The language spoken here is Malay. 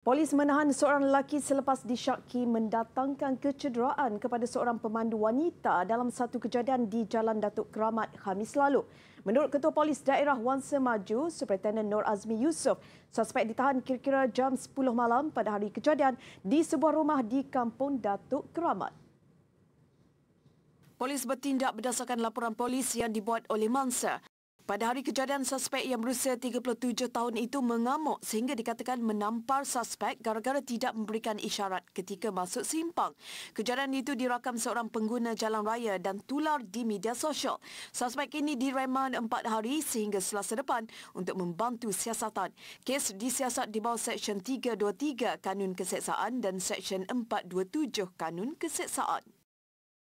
Polis menahan seorang lelaki selepas disyaki mendatangkan kecederaan kepada seorang pemandu wanita dalam satu kejadian di Jalan Datuk Keramat Khamis lalu. Menurut Ketua Polis Daerah Wan Semaju, Superintendent Nur Azmi Yusof, suspek ditahan kira-kira jam 10 malam pada hari kejadian di sebuah rumah di Kampung Datuk Keramat. Polis bertindak berdasarkan laporan polis yang dibuat oleh Mansa. Pada hari kejadian, suspek yang berusia 37 tahun itu mengamuk sehingga dikatakan menampar suspek gara-gara tidak memberikan isyarat ketika masuk simpang. Kejadian itu dirakam seorang pengguna jalan raya dan tular di media sosial. Suspek ini direman 4 hari sehingga selasa depan untuk membantu siasatan. Kes disiasat di bawah Seksyen 323 Kanun Keseksaan dan Seksyen 427 Kanun Keseksaan.